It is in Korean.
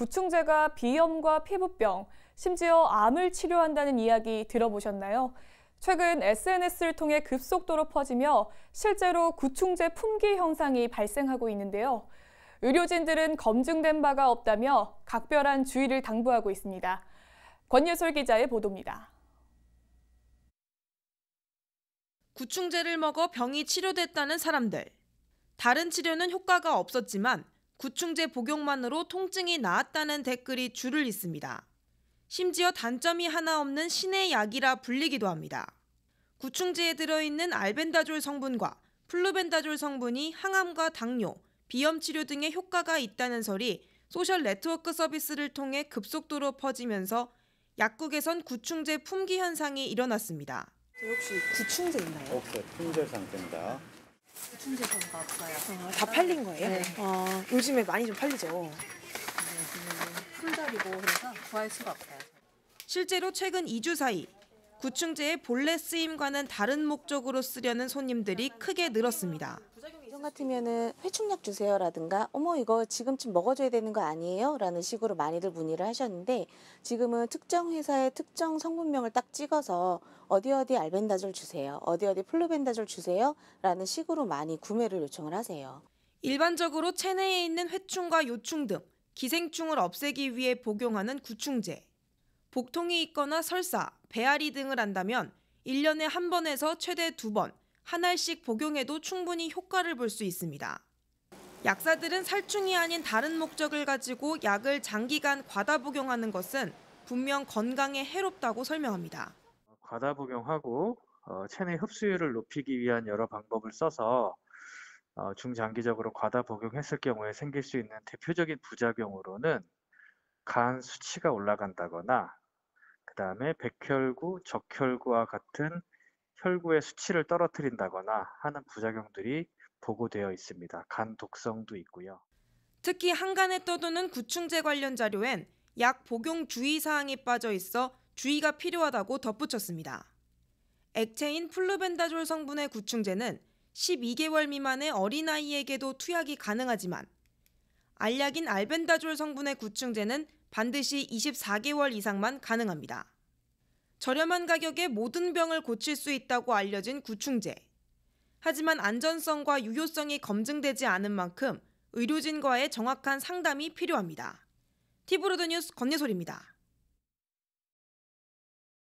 구충제가 비염과 피부병, 심지어 암을 치료한다는 이야기 들어보셨나요? 최근 SNS를 통해 급속도로 퍼지며 실제로 구충제 품귀 현상이 발생하고 있는데요. 의료진들은 검증된 바가 없다며 각별한 주의를 당부하고 있습니다. 권예솔 기자의 보도입니다. 구충제를 먹어 병이 치료됐다는 사람들. 다른 치료는 효과가 없었지만 구충제 복용만으로 통증이 나았다는 댓글이 줄을 잇습니다. 심지어 단점이 하나 없는 신의 약이라 불리기도 합니다. 구충제에 들어있는 알벤다졸 성분과 플루벤다졸 성분이 항암과 당뇨, 비염 치료 등의 효과가 있다는 설이 소셜 네트워크 서비스를 통해 급속도로 퍼지면서 약국에선 구충제 품귀 현상이 일어났습니다. 혹시 구충제 있나요? 없어 품절 상태입니다. 아, 다 팔린 거예요? 네. 아, 요즘에 많이 좀 팔리죠. 품절이고 그래서 구할 수가 없어요. 실제로 최근 2주 사이 구충제의 본래 쓰임과는 다른 목적으로 쓰려는 손님들이 크게 늘었습니다. 예전 같으면은 회충약 주세요라든가 어머 이거 지금쯤 먹어줘야 되는 거 아니에요? 라는 식으로 많이들 문의를 하셨는데 지금은 특정 회사의 특정 성분명을 딱 찍어서 어디 어디 알벤다졸 주세요. 어디 어디 플루벤다졸 주세요. 라는 식으로 많이 구매를 요청을 하세요. 일반적으로 체내에 있는 회충과 요충 등 기생충을 없애기 위해 복용하는 구충제. 복통이 있거나 설사, 배앓이 등을 한다면 1년에 한 번에서 최대 두 번, 한 알씩 복용해도 충분히 효과를 볼 수 있습니다. 약사들은 살충이 아닌 다른 목적을 가지고 약을 장기간 과다 복용하는 것은 분명 건강에 해롭다고 설명합니다. 과다 복용하고 어, 체내 흡수율을 높이기 위한 여러 방법을 써서 어, 중장기적으로 과다 복용했을 경우에 생길 수 있는 대표적인 부작용으로는 간 수치가 올라간다거나 그다음에 백혈구, 적혈구와 같은 혈구의 수치를 떨어뜨린다거나 하는 부작용들이 보고되어 있습니다. 간 독성도 있고요. 특히 한간에 떠도는 구충제 관련 자료엔 약 복용 주의 사항이 빠져 있어 주의가 필요하다고 덧붙였습니다. 액체인 플루벤다졸 성분의 구충제는 12개월 미만의 어린아이에게도 투약이 가능하지만 알약인 알벤다졸 성분의 구충제는 반드시 24개월 이상만 가능합니다. 저렴한 가격에 모든 병을 고칠 수 있다고 알려진 구충제. 하지만 안전성과 유효성이 검증되지 않은 만큼 의료진과의 정확한 상담이 필요합니다. 티브로드 뉴스 권예솔입니다.